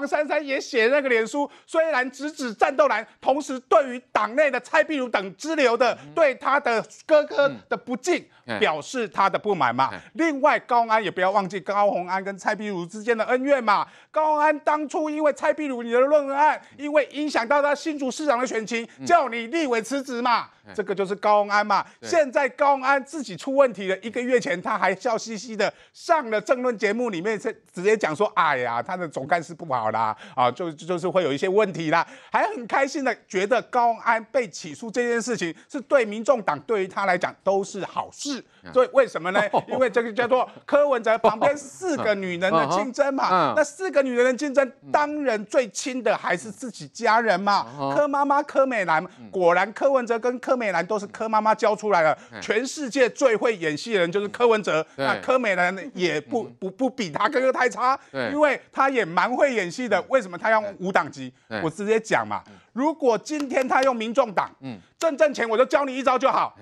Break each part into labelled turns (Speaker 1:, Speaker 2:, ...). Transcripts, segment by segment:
Speaker 1: 黄珊珊也写那个脸书，虽然直指战斗蓝，同时对于党内的蔡壁如等支流的对他的哥哥的不敬，表示他的不满嘛。另外高安也不要忘记高宏安跟蔡壁如之间的恩怨嘛。高宏安当初因为蔡壁如你的论文案，因为影响到他新竹市长的选情，叫你立委辞职嘛。这个就是高安嘛，现在高安自己出问题了。一个月前他还笑嘻嘻的上了政论节目里面，是直接讲说：“哎呀，他的总干事不好啦，啊，就就是会有一些问题啦。”还很开心的觉得高安被起诉这件事情是对民众党对于他来讲都是好事。所以为什么呢？因为这个叫做柯文哲旁边四个女人的 竞争嘛，那四个女人的竞争，当然最亲的还是自己家人嘛。柯妈妈柯美兰，果然柯文哲跟柯。美兰都是柯妈妈教出来的，全世界最会演戏人就是柯文哲，那柯美兰也不不不比他哥哥太差，因为他也蛮会演戏的。为什么他用五档机？我直接讲嘛，如果今天他用民众党，嗯，挣挣钱我就教你一招就好，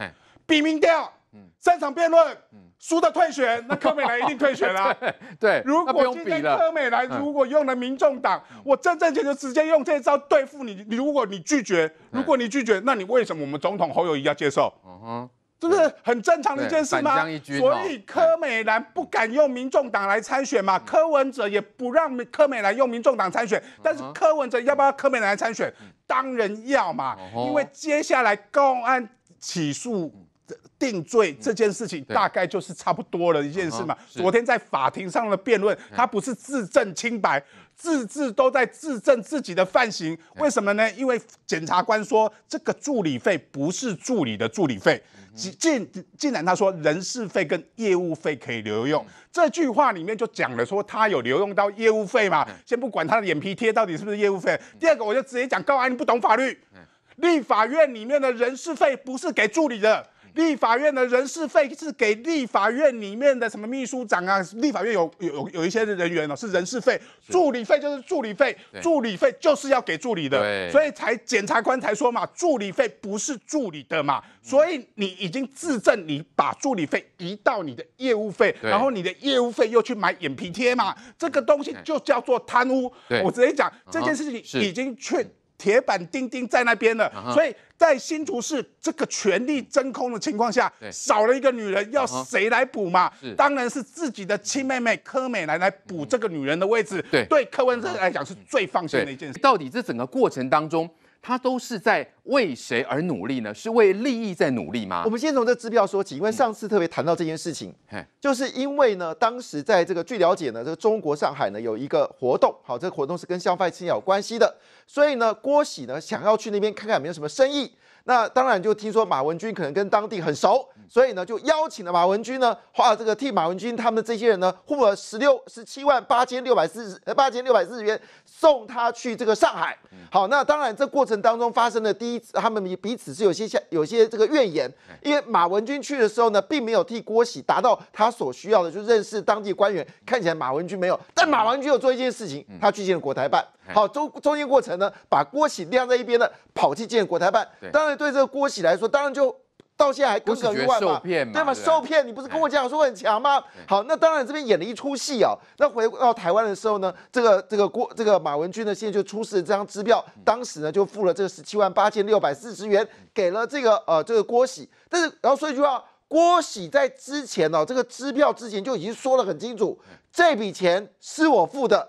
Speaker 1: 比命掉。三场辩论，输的退选，那柯美兰一定退选啦。对，如果今天柯美兰如果用了民众党，我真正就就直接用这招对付你。你如果你拒绝，如果你拒绝，那你为什么我们总统侯友宜要接受？嗯哼，这是很正常的一件事吗？所以柯美兰不敢用民众党来参选嘛？柯文哲也不让柯美兰用民众党参选，但是柯文哲要不要柯美来参选？当然要嘛，因为接下来公安起诉。定罪这件事情大概就是差不多了一件事嘛。昨天在法庭上的辩论，他不是自证清白，字字都在自证自己的犯行。为什么呢？因为检察官说这个助理费不是助理的助理费，竟竟然他说人事费跟业务费可以留用，这句话里面就讲了说他有留用到业务费嘛。先不管他的眼皮贴到底是不是业务费。第二个，我就直接讲高安，你不懂法律。立法院里面的人事费不是给助理的。立法院的人事费是给立法院里面的什么秘书长啊？立法院有有有有一些人员呢，是人事费、助理费，就是助理费、助理费就是要给助理的，所以才检察官才说嘛，助理费不是助理的嘛，所以你已经自证，你把助理费移到你的业务费，然后你的业务费又去买眼皮贴嘛，这个东西就叫做贪污。我直接讲这件事情已经确。铁板钉钉在那边了，所以在新竹市这个权力真空的情况下，少了一个女人，要谁来补嘛？当然是自己的亲妹妹柯美兰来补这个女人的位置。对，对，柯文哲来讲是最放心的一件事。到底这整个过程当中？他都是在
Speaker 2: 为谁而努力呢？是为利益在努力
Speaker 3: 吗？我们先从这支票说起，因为上次特别谈到这件事情，就是因为呢，当时在这个据了解呢，这个中国上海呢有一个活动，好，这个活动是跟消费刺有关系的，所以呢，郭喜呢想要去那边看看有没有什么生意。那当然就听说马文军可能跟当地很熟，所以呢就邀请了马文军呢，花这个替马文军他们这些人呢付了十六十七万八千六百四十呃八千六百十元送他去这个上海。好，那当然这过程当中发生的第一次，他们彼此是有些像有些这个怨言，因为马文军去的时候呢，并没有替郭喜达到他所需要的，就认识当地官员。看起来马文军没有，但马文军有做一件事情，他去见了国台办。好，中中间过程呢，把郭喜晾在一边的，跑去见国台办。当然。对这个郭喜来说，当然就到现在还耿耿于怀嘛，对吗？受骗，你不是跟我讲说我很强吗？好，那当然这边演了一出戏啊。那回到台湾的时候呢，这个这个郭这个马文君呢，现在就出示这张支票，当时呢就付了这个十七万八千六百四十元给了这个呃这个郭喜。但是然后说一句话，郭喜在之前呢，这个支票之前就已经说了很清楚，这笔钱是我付的，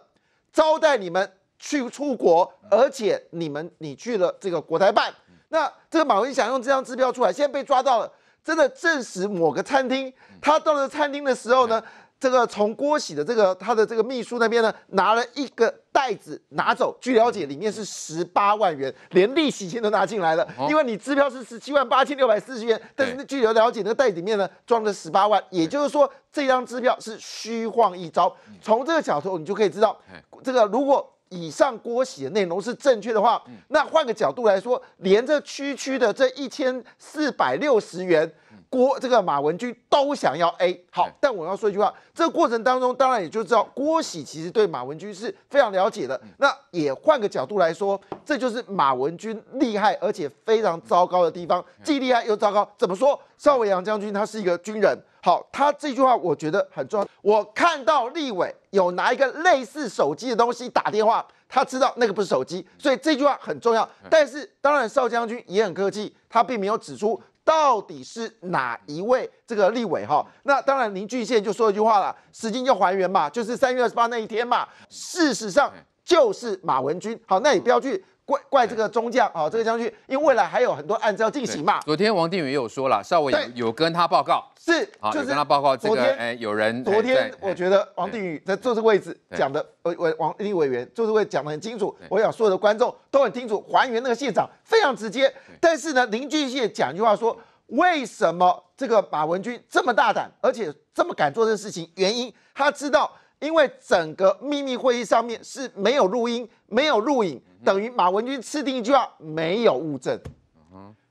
Speaker 3: 招待你们去出国，而且你们你去了这个国台办。那这个马文想用这张支票出来，现在被抓到了，真的证实某个餐厅，他到了餐厅的时候呢，这个从郭喜的这个他的这个秘书那边呢，拿了一个袋子拿走。据了解，里面是十八万元，连利息钱都拿进来了。因为你支票是十七万八千六百四十元，但是据我了解，那袋子里面呢装了十八万，也就是说这张支票是虚晃一招。从这个角度，你就可以知道，这个如果。以上郭喜的内容是正确的话，那换个角度来说，连这区区的这一千四百六十元。郭这个马文君都想要 A 好，但我要说一句话，这个过程当中当然也就知道郭喜其实对马文君是非常了解的。那也换个角度来说，这就是马文君厉害而且非常糟糕的地方，既厉害又糟糕。怎么说？邵伟阳将军他是一个军人，好，他这句话我觉得很重要。我看到立委有拿一个类似手机的东西打电话，他知道那个不是手机，所以这句话很重要。但是当然，邵将军也很客气，他并没有指出。到底是哪一位这个立委哈？那当然，林俊宪就说了一句话了，时间就还原嘛，就是三月二十八那一天嘛，事实上就是马文君。好，那你要去怪怪这个中将啊，这个将军，因为未来还有很多案子要进行嘛。
Speaker 2: 昨天王定宇也有说了，稍微有跟他报告，是就是跟他报告。昨天有人，昨天
Speaker 3: 我觉得王定宇在坐这个位置讲的呃，委王立委员坐的位置讲的很清楚，我想所有的观众都很清楚，还原那个现场非常直接。但是呢，林俊宪讲一句话说，为什么这个马文君这么大胆，而且这么敢做这个事情？原因他知道。因为整个秘密会议上面是没有录音、没有录影，等于马文君吃定一句话没有物证，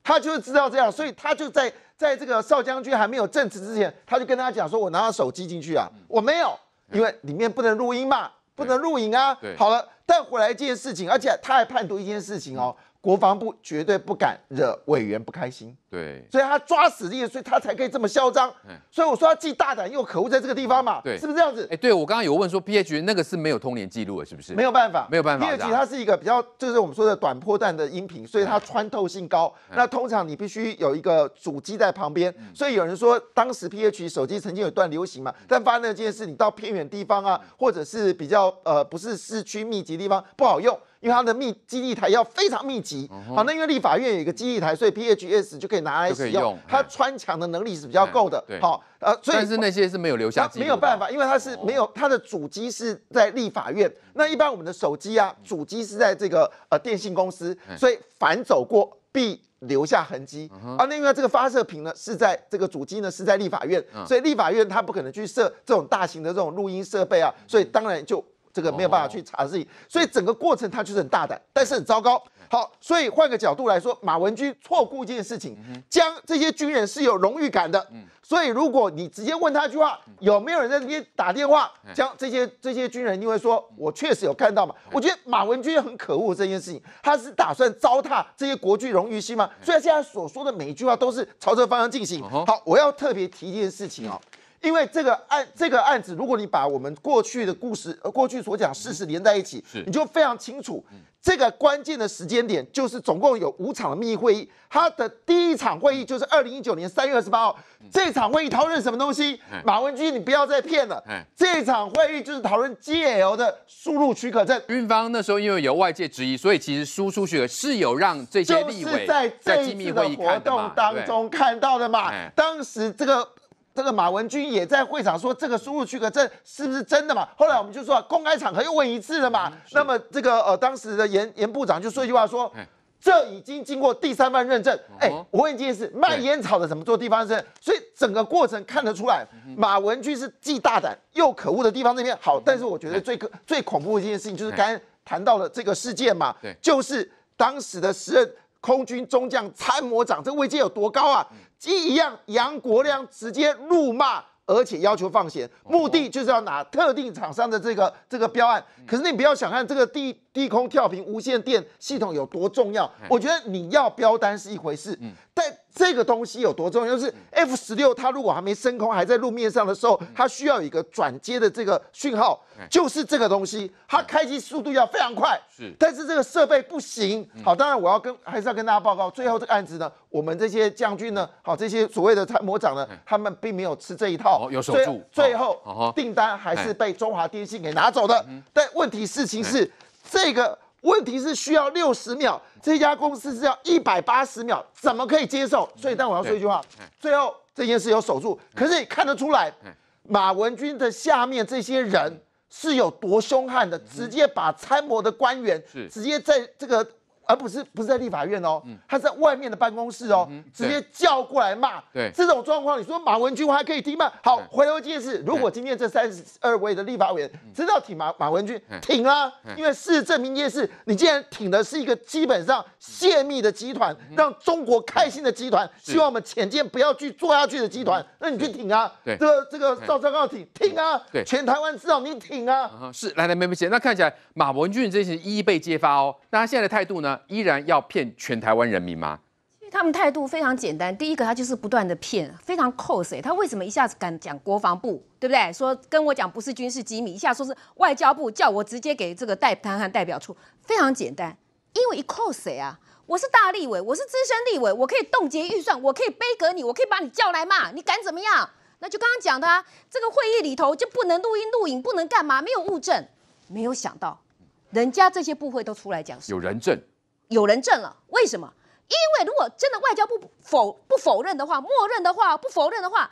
Speaker 3: 他就是知道这样，所以他就在在这个少将军还没有证词之前，他就跟他讲说：“我拿了手机进去啊，我没有，因为里面不能录音嘛，不能录影啊。”好了，但回来一件事情，而且他还判读一件事情哦，国防部绝对不敢惹委员不开心。对，所以他抓死力，所以他才可以这么嚣张。所以我说他既大胆又可恶，在这个地方嘛，对，是不是这样子？哎，对我刚刚有问
Speaker 2: 说，P H 那个是没有通联记录的，是不是？没有办法，没有办法。PH 它是
Speaker 3: 一个比较，就是我们说的短波段的音频，所以它穿透性高。那通常你必须有一个主机在旁边。所以有人说，当时 P H 手机曾经有段流行嘛，但发生那件事，你到偏远地方啊，或者是比较呃不是市区密集地方不好用，因为它的密基地台要非常密集。好，那因为立法院有一个基地台，所以 P H S 就可以。拿来使用，它穿墙的能力是比较够的。好，呃，所以但是那些是没有留下，没有办法，因为它是没有它的主机是在立法院。那一般我们的手机啊，主机是在这个呃电信公司，所以反走过必留下痕迹啊。另外这个发射屏呢是在这个主机呢是在立法院，所以立法院它不可能去设这种大型的这种录音设备啊，所以当然就。这个没有办法去查事情，所以整个过程他就是很大胆，但是很糟糕。好，所以换个角度来说，马文君错估一件事情，将这些军人是有荣誉感的。所以如果你直接问他一句话，有没有人在这边打电话将这些这些军人，你会说，我确实有看到嘛？我觉得马文君很可恶，这件事情他是打算糟蹋这些国军荣誉心吗？所以现在所说的每一句话都是朝个方向进行。好，我要特别提一件事情哦。因为这个案这个案子，如果你把我们过去的故事、呃、过去所讲事实连在一起，你就非常清楚，这个关键的时间点就是总共有五场的秘密会议。他的第一场会议就是二零一九年三月二十八号，这场会议讨论什么东西？马文君，你不要再骗了。这场会议就是讨论 G L 的输入
Speaker 2: 许可证。军方那时候因为有外界质疑，所以其实输出许可是有让这些就是在这次的活动当
Speaker 3: 中看到的嘛。当时这个。这个马文君也在会场说，这个输入许可证是不是真的嘛？后来我们就说，公开场合又问一次了嘛。那么这个呃，当时的严严部长就说一句话说，这已经经过第三方认证。哎，我问一件事，卖烟草的怎么做地方证？所以整个过程看得出来，马文君是既大胆又可恶的地方那边好。但是我觉得最最恐怖的一件事情就是刚谈到了这个事件嘛，就是当时的时任空军中将参谋长，这位阶有多高啊？一一样，杨国亮直接怒骂，而且要求放血，目的就是要拿特定厂商的这个这个标案。可是你不要想看这个地地空跳频无线电系统有多重要，我觉得你要标单是一回事，但。这个东西有多重要？就是 F 十六，它如果还没升空，还在路面上的时候，它需要一个转接的这个讯号，就是这个东西，它开机速度要非常快。是，但是这个设备不行。好，当然我要跟还是要跟大家报告，最后这个案子呢，我们这些将军呢，好，这些所谓的参谋长呢，他们并没有吃这一套。有守住。最后订单还是被中华电信给拿走的。但问题事情是这个。问题是需要六十秒，这家公司是要一百八十秒，怎么可以接受？所以，但我要说一句话，最后这件事有守住，可是看得出来，马文君的下面这些人是有多凶悍的，直接把参谋的官员是直接在这个。而不是不是在立法院哦，他在外面的办公室哦，直接叫过来骂。对，这种状况，你说马文君还可以听吗？好，回头一件事，如果今天这三十二位的立法委员知道挺马马文君，挺啊，因为事实证明一件事，你既然挺的是一个基本上泄密的集团，让中国开心的集团，希望我们浅见不要去做下去的集团，那你去挺啊。对，这个这个赵少康挺挺啊。对，全台湾知道你挺啊。是，来来妹妹姐，那看起
Speaker 2: 来马文君这些一一被揭发哦，那他现在的态度呢？依然要骗全台湾人民吗？
Speaker 4: 他们态度非常简单，第一个他就是不断的骗，非常 close。他为什么一下子敢讲国防部，对不对？说跟我讲不是军事机密，一下说是外交部叫我直接给这个代谈湾代表处。非常简单，因为一 close 谁啊？我是大立委，我是资深立委，我可以冻结预算，我可以背格你，我可以把你叫来骂，你敢怎么样？那就刚刚讲的啊，这个会议里头就不能录音录影，不能干嘛？没有物证，没有想到人家这些部会都出来讲，有人证。有人证了，为什么？因为如果真的外交部否不否认的话，默认的话不否认的话，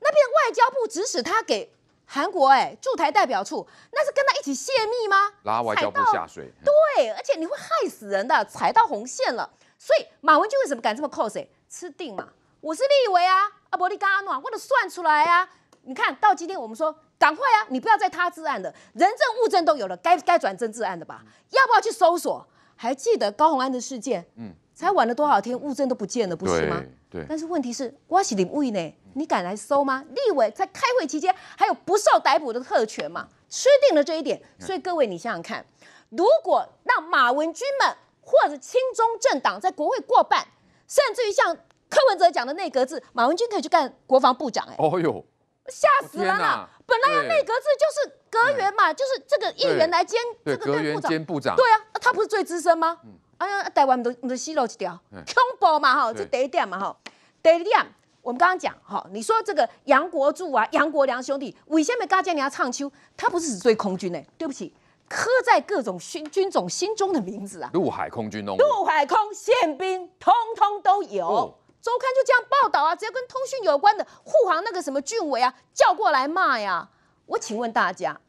Speaker 4: 那边外交部指使他给韩国哎驻台代表处，那是跟他一起泄密吗？
Speaker 2: 拉外交部下水，
Speaker 4: 对，而且你会害死人的，踩到红线了。所以马文君为什么敢这么 cos？吃定嘛？我是立委啊，阿伯力嘎阿诺，我都算出来啊。你看到今天我们说赶快啊，你不要再他治案了，人证物证都有了，该该转侦治案的吧？要不要去搜索？还记得高虹安的事件？嗯，才晚了多少天，物证都不见了，不是吗？对。但是问题是，挖起立位呢？你敢来搜吗？立委在开会期间还有不受逮捕的特权嘛？吃定了这一点。所以各位，你想想看，如果让马文君们或者亲中政党在国会过半，甚至于像柯文哲讲的内阁制，马文君可以去干国防部长，哎，哦哟，吓死了！本来要内阁制就是阁员嘛，就是这个议员来兼
Speaker 2: 这个部长。对，阁员兼部长。对啊。
Speaker 4: 他不是最资深吗？嗯，哎呀，台湾们都我们都泄露一条，恐怖嘛哈，这第一点嘛哈，第二点，我们刚刚讲哈，你说这个杨国柱啊、杨国良兄弟，为什么大家你要唱秋？他不是只追空军哎，对不起，刻在各种军军种心中的名字啊，陆
Speaker 2: 海空军都，陆
Speaker 4: 海空宪兵通通都有。周刊就这样报道啊，只要跟通讯有关的，护航那个什么军委啊，叫过来骂呀。我请问大家，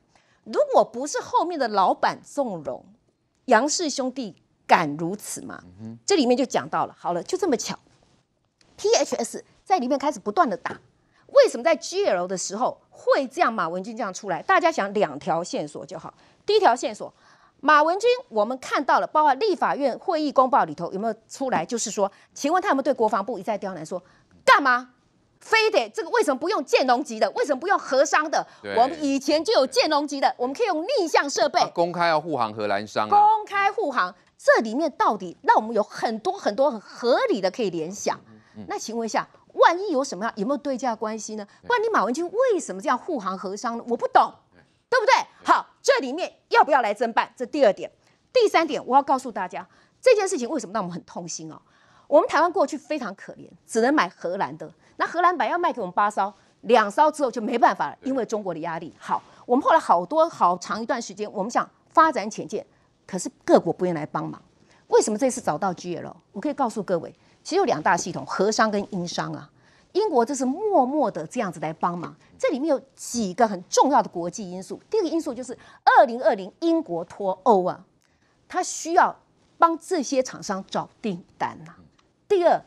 Speaker 4: 如果不是后面的老板纵容？杨氏兄弟敢如此吗？这里面就讲到了。好了，就这么巧，PHS 在里面开始不断的打。为什么在 GL 的时候会这样？马文君这样出来，大家想两条线索就好。第一条线索，马文君我们看到了，包括立法院会议公报里头有没有出来？就是说，请问他有对国防部一再刁难，说干嘛？非得这个为什么不用建农级的？为什么不用核商的？我们以前就有建农级的，我们可以用逆向设备。
Speaker 2: 公开要护航荷兰商，公
Speaker 4: 开护航，这里面到底让我们有很多很多很合理的可以联想。那请问一下，万一有什么样，有没有对价关系呢？不然你马文君为什么这样护航核商呢？我不懂，对不对？好，这里面要不要来侦办？这第二点，第三点，我要告诉大家这件事情为什么让我们很痛心哦。我们台湾过去非常可怜，只能买荷兰的。那荷兰版要卖给我们八艘，两艘之后就没办法了，因为中国的压力。好，我们后来好多好长一段时间，我们想发展潜舰，可是各国不愿意来帮忙。为什么这次找到 GL？我可以告诉各位，其实有两大系统，荷商跟英商啊。英国这是默默的这样子来帮忙，这里面有几个很重要的国际因素。第一个因素就是二零二零英国脱欧啊，它需要帮这些厂商找订单呐。第二。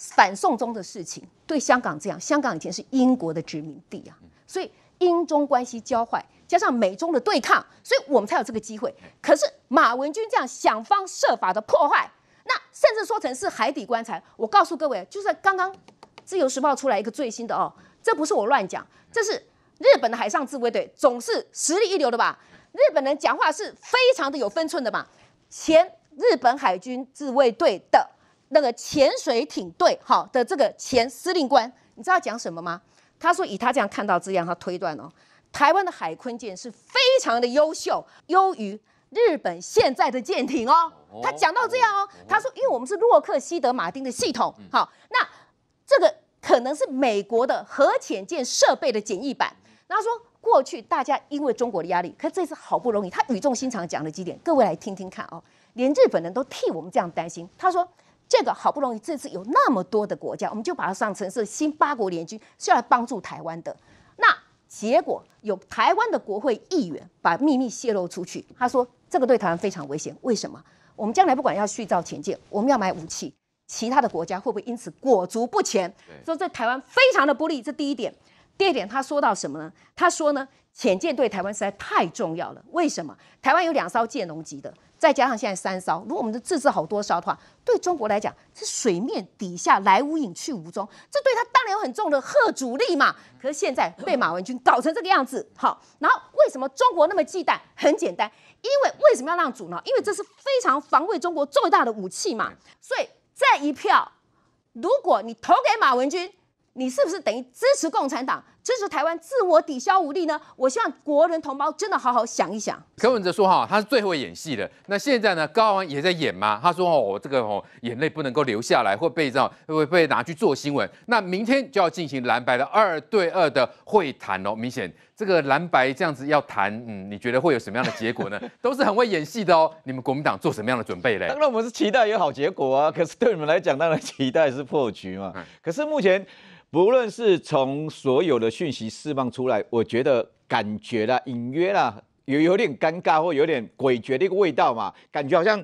Speaker 4: 反送中的事情对香港这样，香港以前是英国的殖民地啊，所以英中关系交坏，加上美中的对抗，所以我们才有这个机会。可是马文君这样想方设法的破坏，那甚至说成是海底棺材。我告诉各位，就是刚刚《自由时报》出来一个最新的哦，这不是我乱讲，这是日本的海上自卫队，总是实力一流的吧？日本人讲话是非常的有分寸的嘛。前日本海军自卫队的。那个潜水艇队，好，的这个前司令官，你知道讲什么吗？他说，以他这样看到这样，他推断哦，台湾的海坤舰是非常的优秀，优于日本现在的舰艇哦。他讲到这样哦，他说，因为我们是洛克希德马丁的系统，好，那这个可能是美国的核潜舰设备的简易版。他说，过去大家因为中国的压力，可这次好不容易，他语重心长讲了几点，各位来听听看哦。连日本人都替我们这样担心。他说。这个好不容易，这次有那么多的国家，我们就把它上成是新八国联军是要来帮助台湾的。那结果有台湾的国会议员把秘密泄露出去，他说这个对台湾非常危险。为什么？我们将来不管要续造前艇，我们要买武器，其他的国家会不会因此裹足不前？说在台湾非常的不利，这第一点。第二点，他说到什么呢？他说呢，浅舰对台湾实在太重要了。为什么？台湾有两艘舰龙级的，再加上现在三艘。如果我们的自制好多艘的话，对中国来讲，这水面底下来无影去无踪，这对他当然有很重的贺阻力嘛。可是现在被马文君搞成这个样子，好。然后为什么中国那么忌惮？很简单，因为为什么要让阻呢？因为这是非常防卫中国最大的武器嘛。所以这一票，如果你投给马文君，你是不是等于支持共产党、支持台湾自我抵消武力呢？我希望国人同胞真的好好想一想。
Speaker 2: 柯文哲说：“哈，他是最会演戏的。那现在呢，高王也在演吗？他说：哦，我这个哦眼泪不能够流下来，会被这样会被拿去做新闻。那明天就要进行蓝白的二对二的会谈哦。明显这个蓝白这样子要谈，嗯，你觉得会有什么样的结果呢？都是很
Speaker 5: 会演戏的哦。你们国民党做什么样的准备嘞？当然我们是期待有好结果啊。可是对你们来讲，当然期待是破局嘛。可是目前。不论是从所有的讯息释放出来，我觉得感觉啦，隐约啦，有有点尴尬或有点诡谲的一个味道嘛，感觉好像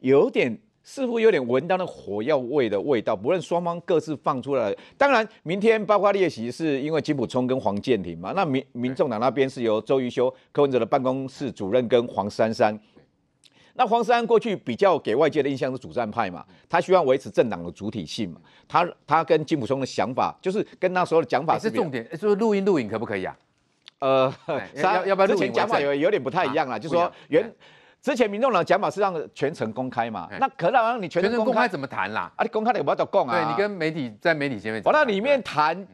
Speaker 5: 有点似乎有点闻到那火药味的味道。不论双方各自放出来，当然明天包括列席，是因为金普聪跟黄建平嘛，那民民众党那边是由周瑜修、柯文哲的办公室主任跟黄珊珊。那黄世安过去比较给外界的印象是主战派嘛，他希望维持政党的主体性嘛，他他跟金普松的想法就是跟那时候的讲法是重点。是就是录音录影可不可以啊？呃，三，要不然之前讲法有有点不太一样了，就是说原之前民众党讲法是让全程公开嘛，那可让你全程公开怎么谈啦？啊，你公开了也不要都供啊。对你跟媒体在媒体前面，我那里面谈。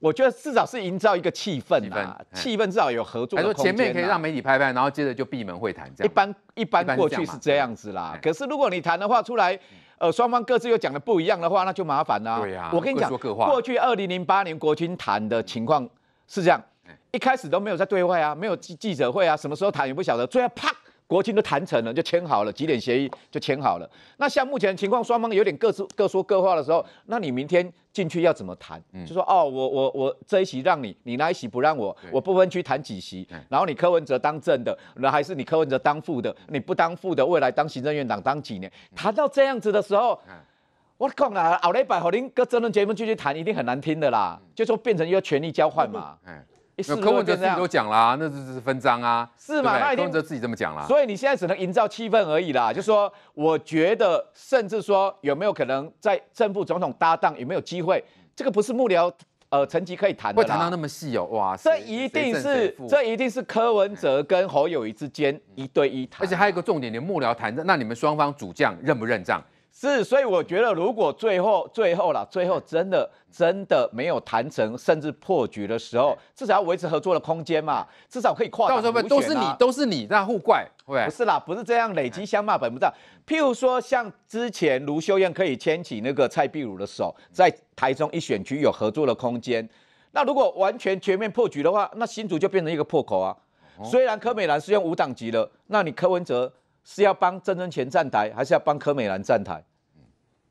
Speaker 5: 我觉得至少是营造一个气氛啊，气氛至少有合作。还说前面可以让媒体拍拍，然后接着就闭门会谈这样。一般一般过去是这样子啦，可是如果你谈的话出来，呃，双方各自又讲的不一样的话，那就麻烦啦。对呀，我跟你讲，过去二零零八年国军谈的情况是这样，一开始都没有在对外啊，没有记记者会啊，什么时候谈也不晓得，最后啪。国青都谈成了，就签好了几点协议就签好了。那像目前情况，双方有点各自各说各话的时候，那你明天进去要怎么谈？嗯，就说哦，我我我这一席让你，你那一席不让我，我不分区谈几席，然后你柯文哲当正的，那还是你柯文哲当副的？你不当副的，未来当行政院长当几年？谈到这样子的时候，我讲啊，奥雷百和林跟真人节目进去谈，一定很难听的啦。就说变成一个权力交换嘛。柯文哲自己都
Speaker 2: 讲啦，那这是分赃啊，是吗？柯文哲自己这么讲啦，所以你
Speaker 5: 现在只能营造气氛而已啦，就说我觉得，甚至说有没有可能在正副总统搭档有没有机会，这个不是幕僚呃层级可以谈的，会谈到那么细哦，哇，这一定是这一定是柯文哲跟侯友谊之间一对一谈，而且还有一个重点，你幕僚谈的，那你们双方主将认不认账？是，所以我觉得，如果最后、最后了、最后真的、真的没有谈成，甚至破局的时候，至少要维持合作的空间嘛，至少可以跨。到时候都是你，都是你那互怪，不是啦，不是这样累积相骂本不在。譬如说，像之前卢秀燕可以牵起那个蔡碧如的手，在台中一选区有合作的空间，那如果完全全面破局的话，那新竹就变成一个破口啊。虽然柯美兰是用五党籍了，那你柯文哲。是要帮郑正泉站台，还是要帮柯美兰站台？嗯，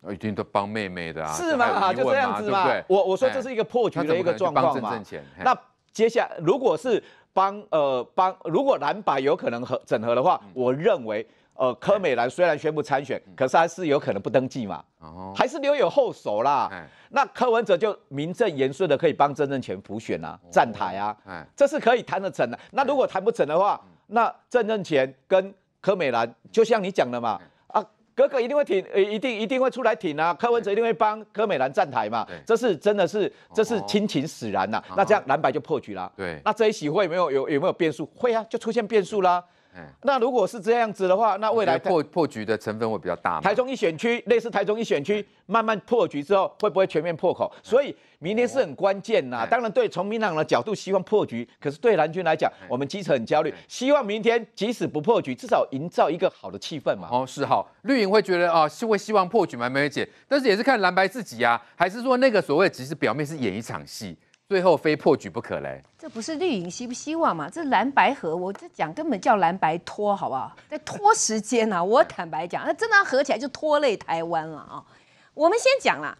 Speaker 5: 我一定都帮妹妹的啊。是吗？啊，就这样子嘛。我我说这是一个破局的一个状况嘛。那接下来，如果是帮呃帮如果蓝白有可能合整合的话，我认为呃柯美兰虽然宣布参选，可是还是有可能不登记嘛。哦，还是留有后手啦。那柯文哲就名正言顺的可以帮郑正泉普选啊，站台啊。这是可以谈得成的。那如果谈不成的话，那郑正泉跟柯美兰就像你讲的嘛，啊，哥哥一定会挺，一定一定会出来挺啊，柯文哲一定会帮柯美兰站台嘛，这是真的是这是亲情使然呐，那这样蓝白就破局了，对，那这一席会没有有有没有变数？会啊，就出现变数啦。那如果是这样子的话，那未来破破局的成分会比较大。台中一选区类似台中一选区，慢慢破局之后，会不会全面破口？所以明天是很关键呐。当然，对从民党的角度希望破局，可是对蓝军来讲，我们基层很焦虑，希望明天即使不破局，至少营造一个好的气氛嘛。哦，是好。绿营会觉得啊，会希望破局吗，梅姐？但是
Speaker 2: 也是看蓝白自己啊，还是说那个所谓只是表面是演一场戏？最后非破局不可嘞，
Speaker 4: 这不是绿营希不希望嘛？这蓝白合，我这讲根本叫蓝白拖，好不好？在拖时间呐！我坦白讲，那真的合起来就拖累台湾了啊！我们先讲啦，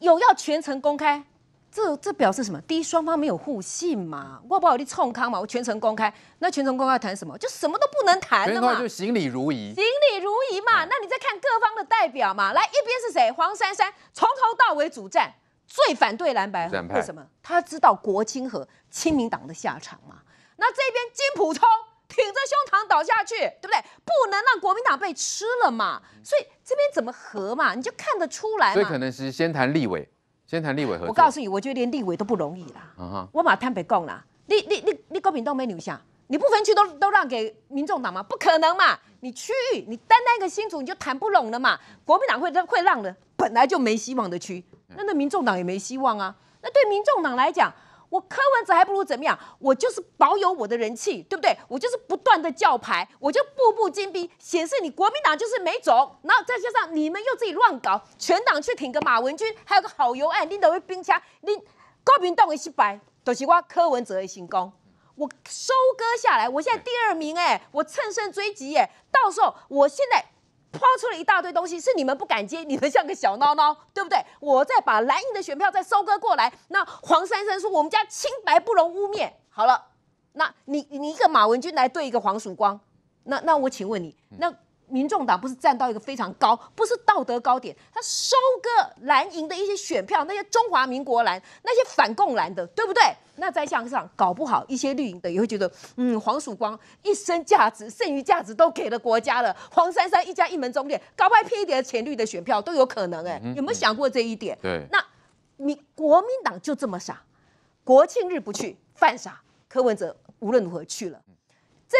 Speaker 4: 有要全程公开，这这表示什么？第一，双方没有互信嘛，我不好去冲康嘛，我全程公开。那全程公开谈什么？就什么都不能谈了嘛？就
Speaker 2: 行礼如仪，行
Speaker 4: 礼如仪嘛？那你再看各方的代表嘛？来，一边是谁？黄珊珊从头到尾主战。最反对蓝白，为什么？他知道国清和亲民党的下场嘛。那这边金普聪挺着胸膛倒下去，对不对？不能让国民党被吃了嘛。所以这边怎么和嘛，你就看得出来所以可
Speaker 2: 能是先谈立委，先谈立委和。我告
Speaker 4: 诉你，我觉得连立委都不容易啦。我马坦白讲啦，你你你你国民党没留下，你不分区都都让给民众党嘛？不可能嘛！你域，你单单一个新竹你就谈不拢了嘛。国民党会会让的，本来就没希望的区。那那民众党也没希望啊！那对民众党来讲，我柯文哲还不如怎么样？我就是保有我的人气，对不对？我就是不断的叫牌，我就步步紧逼，显示你国民党就是没走。然后再加上你们又自己乱搞，全党去挺个马文君，还有个郝友爱拎到会兵枪，你国民党一失败，就是我柯文哲的行功。我收割下来，我现在第二名哎，我乘胜追击哎，到时候我现在。抛出了一大堆东西，是你们不敢接，你们像个小孬孬，对不对？我再把蓝营的选票再收割过来。那黄珊珊说：“我们家清白不容污蔑。”好了，那你你一个马文君来对一个黄曙光，那那我请问你，那。民众党不是站到一个非常高，不是道德高点，他收割蓝营的一些选票，那些中华民国蓝、那些反共蓝的，对不对？那再向上，搞不好一些绿营的也会觉得，嗯，黄曙光一生价值、剩余价值都给了国家了，黄珊珊一家一门忠烈，搞好偏一点浅绿的选票都有可能，哎，有没有想过这一点？对，那你国民党就这么傻，国庆日不去犯傻，柯文哲无论如何去了。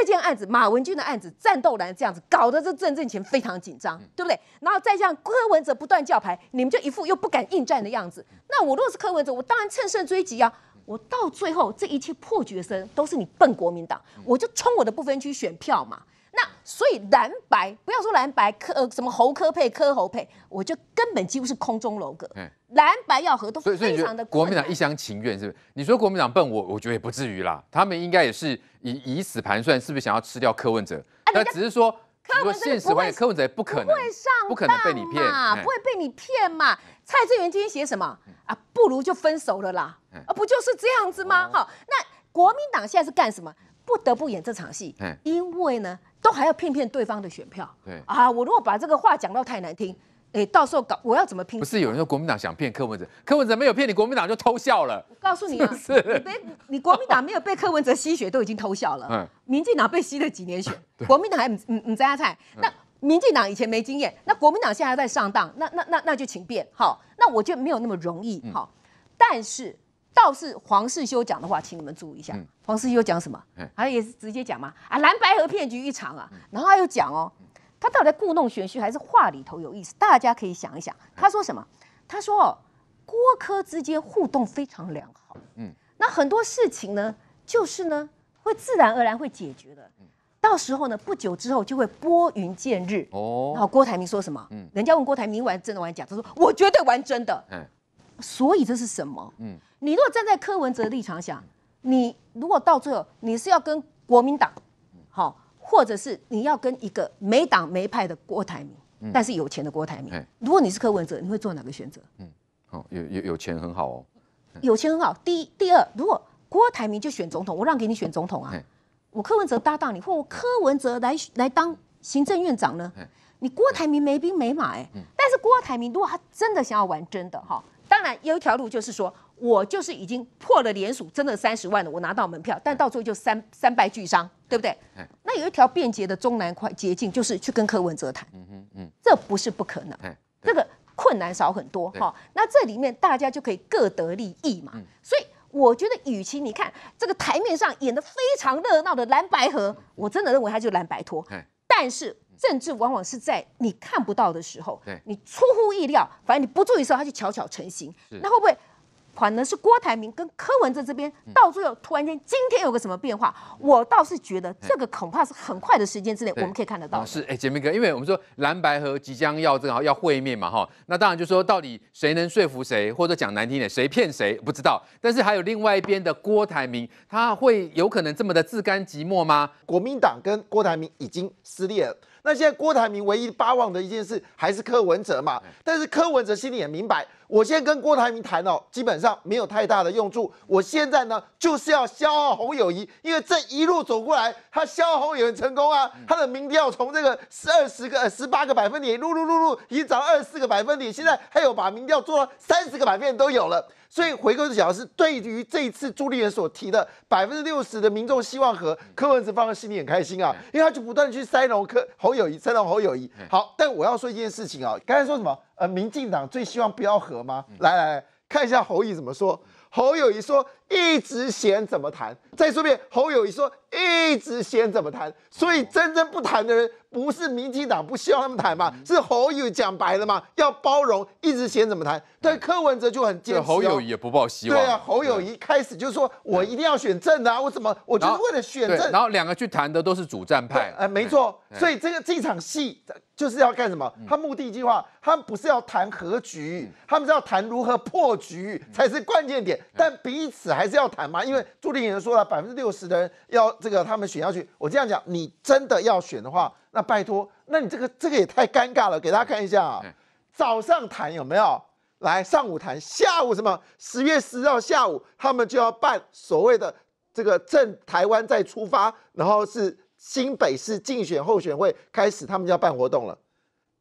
Speaker 4: 这件案子，马文君的案子，战斗蓝这样子，搞得这郑政情非常紧张，对不对？然后再像柯文哲不断叫牌，你们就一副又不敢应战的样子。那我如果是柯文哲，我当然乘胜追击啊！我到最后这一切破决声都是你奔国民党，我就冲我的不分区选票嘛。那所以蓝白不要说蓝白科什么侯科配科侯配，我就根本几乎是空中楼阁。嗯，蓝白要合都非常的国民党
Speaker 2: 一厢情愿是不？是？你说国民党笨，我我觉得也不至于啦。他们应该也是以以此盘算是不是想要吃掉柯文哲？但只是说，现实外柯文哲不可能
Speaker 4: 上不可能被你骗，不会被你骗嘛？蔡志元今天写什么啊？不如就分手了啦，不就是这样子吗？好，那国民党现在是干什么？不得不演这场戏，因为呢，都还要骗骗对方的选票。对啊，我如果把这个话讲到太难听，哎，到时候搞我要怎么拼？不是有
Speaker 2: 人说国民党想骗柯文哲，柯文哲没有骗你，国民党就偷笑了。我
Speaker 4: 告诉你一你别，你国民党没有被柯文哲吸血都已经偷笑了。嗯，民进党被吸了几年血，国民党还嗯嗯摘下菜。那民进党以前没经验，那国民党现在在上当，那那那那就请便。好，那我就没有那么容易好。但是倒是黄世修讲的话，请你们注意一下。黄世优讲什么？他也是直接讲嘛。啊，蓝白河骗局一场啊。然后他又讲哦，他到底在故弄玄虚，还是话里头有意思？大家可以想一想，他说什么？他说哦，郭柯之间互动非常良好。嗯，那很多事情呢，就是呢会自然而然会解决的。到时候呢，不久之后就会拨云见日。哦，然后郭台铭说什么？嗯，人家问郭台铭玩真的玩假，他说我绝对玩真的。嗯，所以这是什么？嗯，你如果站在柯文哲的立场想。你如果到最后你是要跟国民党，好，或者是你要跟一个没党没派的郭台铭，但是有钱的郭台铭，如果你是柯文哲，你会做哪个选择？
Speaker 2: 嗯，好，有有有钱很好哦，
Speaker 4: 有钱很好。第一、第二，如果郭台铭就选总统，我让给你选总统啊。我柯文哲搭档你，或我柯文哲来来当行政院长呢？你郭台铭没兵没马，哎，但是郭台铭如果他真的想要玩真的，哈，当然有一条路就是说。我就是已经破了连署，真的三十万了，我拿到门票，但到最后就三三败俱伤，对不对？那有一条便捷的中南快捷径，就是去跟柯文哲谈，嗯哼嗯，这不是不可能，这个困难少很多哈。那这里面大家就可以各得利益嘛。所以我觉得，与其你看这个台面上演的非常热闹的蓝白河，我真的认为它就蓝白脱。但是政治往往是在你看不到的时候，你出乎意料，反正你不注意的时候，它就巧巧成型，那会不会？可能，是郭台铭跟柯文哲这边，到最后突然间今天有个什么变化，我倒是觉得这个恐怕是很快的时间之内，我们可以看得到。
Speaker 2: 是，哎，杰明哥，因为我们说蓝白河即将要这个要会面嘛，哈，那当然就说到底谁能说服谁，或者讲难听点，谁骗谁，不知道。但是还有另外一边的郭台
Speaker 3: 铭，他会有可能这么的自甘寂寞吗？国民党跟郭台铭已经撕裂了。那现在郭台铭唯一巴望的一件事还是柯文哲嘛？但是柯文哲心里也明白，我现在跟郭台铭谈哦，基本上没有太大的用处。我现在呢，就是要消耗洪友谊，因为这一路走过来，他消耗洪友谊成功啊，他的民调从这个十二十个、十八个百分点，噜噜噜噜，已经涨了二十四个百分点，现在还有把民调做到三十个百分点都有了。所以回过的主要是对于这一次朱立伦所提的百分之六十的民众希望和柯文哲放在心里很开心啊，因为他就不断的去塞拢柯侯友谊，塞拢侯友谊。好，但我要说一件事情啊，刚才说什么？呃，民进党最希望不要和吗？来来来看一下侯友怎么说。侯友谊说。一直嫌怎么谈？再说一遍，侯友谊说一直嫌怎么谈。所以真正不谈的人，不是民进党不希望他们谈嘛？是侯友讲白了嘛？要包容，一直嫌怎么谈？对柯文哲就很尖。侯友谊也不抱希望。对啊，侯友谊开始就说我一定要选正的，啊，我怎么？我就是为了选正。然后两个去谈
Speaker 2: 的都是主战派。哎，没错。
Speaker 3: 所以这个这场戏就是要干什么？他目的计划，他们不是要谈和局，他们是要谈如何破局才是关键点。但彼此还。还是要谈嘛，因为朱立伦说了，百分之六十的人要这个他们选下去。我这样讲，你真的要选的话，那拜托，那你这个这个也太尴尬了。给大家看一下啊，早上谈有没有？来上午谈，下午什么？十月十号下午，他们就要办所谓的这个正台湾再出发，然后是新北市竞选候选会开始，他们就要办活动了。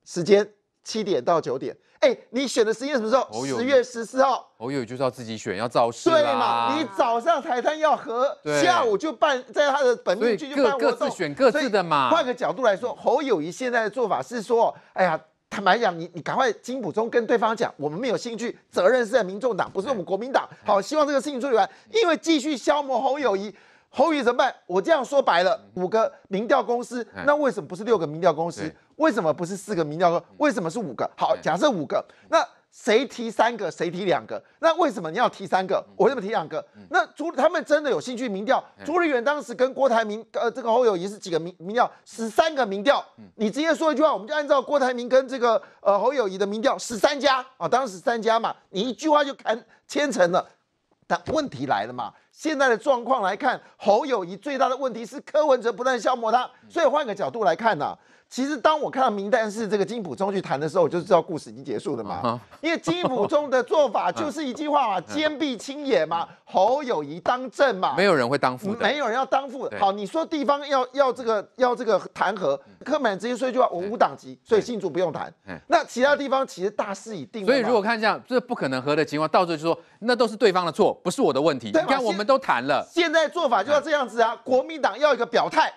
Speaker 3: 时间。七点到九点，哎，你选的时间什么时候？十月十四号。
Speaker 2: 侯友就是要自己选，要造势。对嘛？你
Speaker 3: 早上台端要和，下午就办在他的本命区就办。我以各各自选各自的嘛。换个角度来说，侯友谊现在的做法是说，哎呀，坦白讲，你你赶快金普中跟对方讲，我们没有兴趣，责任是在民众党，不是我们国民党。好，希望这个事情处理完，因为继续消磨侯友谊，侯友谊怎么办？我这样说白了，五个民调公司，那为什么不是六个民调公司？为什么不是四个民调？为什么是五个？好，假设五个，那谁提三个，谁提两个？那为什么你要提三个？我怎么提两个？那除了他们真的有兴趣民调，朱立远当时跟郭台铭，呃，这个侯友谊是几个民民调？十三个民调，你直接说一句话，我们就按照郭台铭跟这个呃侯友谊的民调十三家啊，当十三家嘛，你一句话就砍千成了。但问题来了嘛？现在的状况来看，侯友谊最大的问题是柯文哲不断消磨他。所以换个角度来看呢，其实当我看到名单是这个金普中去谈的时候，我就知道故事已经结束了嘛。因为金普中的做法就是一句话嘛，坚壁清野嘛，侯友谊当政嘛，没有人会当副，没有人要当副。好，你说地方要要这个要这个谈和，柯直接说一句话，我无党籍，所以新竹不用谈。那其他地方其实大势已定。所以如果
Speaker 2: 看这样，这不可能和的情况，到最后就说那都是对方的错，不是我的问题。你看我们。都谈了，
Speaker 3: 现在做法就要这样子啊！国民党要一个表态，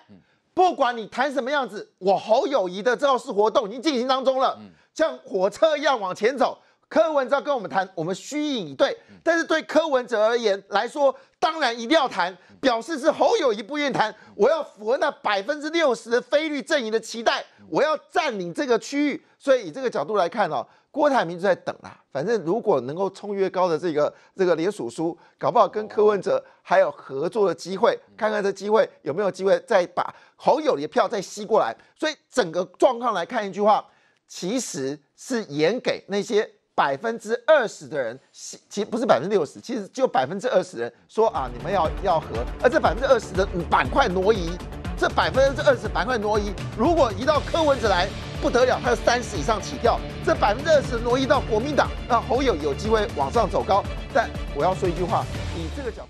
Speaker 3: 不管你谈什么样子，我侯友谊的造势活动已经进行当中了，像火车一样往前走。柯文哲跟我们谈，我们虚应以对。但是对柯文哲而言来说，当然一定要谈，表示是侯友谊不愿谈，我要符合那百分之六十的非绿阵营的期待，我要占领这个区域。所以以这个角度来看哦。郭台铭在等啦，反正如果能够冲越高的这个这个联署书，搞不好跟柯文哲还有合作的机会，看看这机会有没有机会再把侯友的票再吸过来。所以整个状况来看，一句话其实是演给那些百分之二十的人，其其实不是百分之六十，其实就百分之二十人说啊，你们要要合，而这百分之二十的板块挪移。这百分之二十板块挪移，如果移到柯文哲来，不得了，他有三十以上起跳。这百分之二十挪移到国民党，那侯友有机会往上走高。但我要说一句话，以这个角。度。